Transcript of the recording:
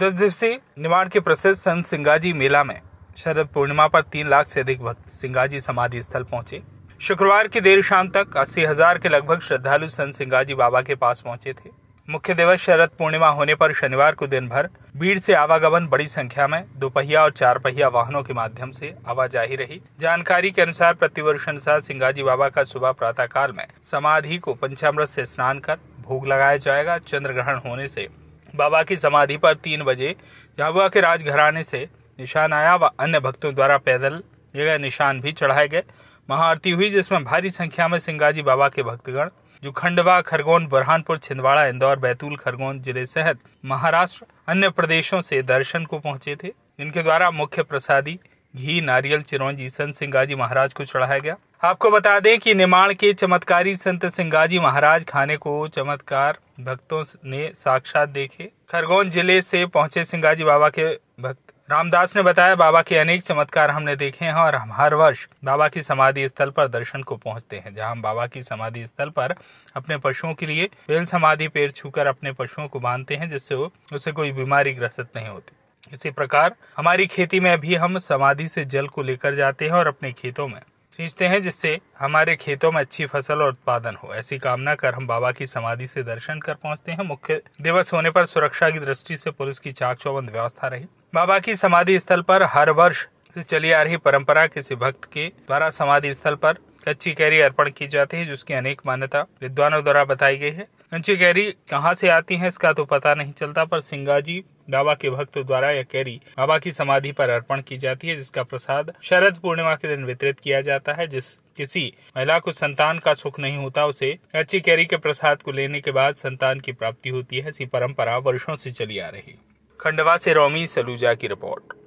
दस दिवसीय निमाड़ के प्रसिद्ध संत सिंगाजी मेला में शरद पूर्णिमा पर तीन लाख से अधिक भक्त सिंगाजी समाधि स्थल पहुंचे शुक्रवार की देर शाम तक अस्सी हजार के लगभग श्रद्धालु संत सिंगाजी बाबा के पास पहुंचे थे मुख्य दिवस शरद पूर्णिमा होने पर शनिवार को दिन भर भीड़ से आवागमन बड़ी संख्या में दोपहिया और चार पहिया वाहनों के माध्यम से आवाजाही रही जानकारी के अनुसार प्रतिवर्ष अनुसार सिंगाजी बाबा का सुबह प्रातः काल में समाधि को पंचामृत से स्नान कर भोग लगाया जाएगा चंद्र ग्रहण होने से बाबा की समाधि पर तीन बजे झाबुआ के राजघराने से निशान आया व अन्य भक्तों द्वारा पैदल जगह निशान भी चढ़ाए गए महाआरती हुई जिसमें भारी संख्या में सिंगाजी बाबा के भक्तगण जो खंडवा खरगोन बुरहानपुर छिंदवाड़ा इंदौर बैतूल खरगोन जिले सहित महाराष्ट्र अन्य प्रदेशों से दर्शन को पहुंचे थे इनके द्वारा मुख्य प्रसादी घी नारियल चिरौंजी संत सिंगाजी महाराज को चढ़ाया गया आपको बता दें कि निर्माण के चमत्कारी संत सिंगाजी महाराज खाने को चमत्कार भक्तों ने साक्षात देखे खरगोन जिले से पहुंचे सिंगाजी बाबा के भक्त रामदास ने बताया बाबा के अनेक चमत्कार हमने देखे हैं और हम हर वर्ष बाबा की समाधि स्थल पर दर्शन को पहुंचते हैं जहां हम बाबा की समाधि स्थल पर अपने पशुओं के लिए बेल समाधि पेड़ छूकर अपने पशुओं को बांधते हैं जिससे उसे कोई बीमारी ग्रसित नहीं होती इसी प्रकार हमारी खेती में भी हम समाधि से जल को लेकर जाते हैं और अपने खेतों में सींचते हैं जिससे हमारे खेतों में अच्छी फसल और उत्पादन हो ऐसी कामना कर हम बाबा की समाधि से दर्शन कर पहुंचते हैं मुख्य दिवस होने पर सुरक्षा की दृष्टि से पुलिस की चाक चौबंद व्यवस्था रही बाबा की समाधि स्थल पर हर वर्ष से चली आ रही परंपरा किसी भक्त के द्वारा समाधि स्थल पर कच्ची कैरी अर्पण की जाती है जिसकी अनेक मान्यता विद्वानों द्वारा बताई गई है कच्ची कैरी कहाँ से आती है इसका तो पता नहीं चलता पर सिंगाजी बाबा के भक्त द्वारा यह कैरी बाबा की समाधि पर अर्पण की जाती है जिसका प्रसाद शरद पूर्णिमा के दिन वितरित किया जाता है जिस किसी महिला को संतान का सुख नहीं होता उसे अच्छी कैरी के प्रसाद को लेने के बाद संतान की प्राप्ति होती है ऐसी परंपरा वर्षों से चली आ रही खंडवा से रोमी सलूजा की रिपोर्ट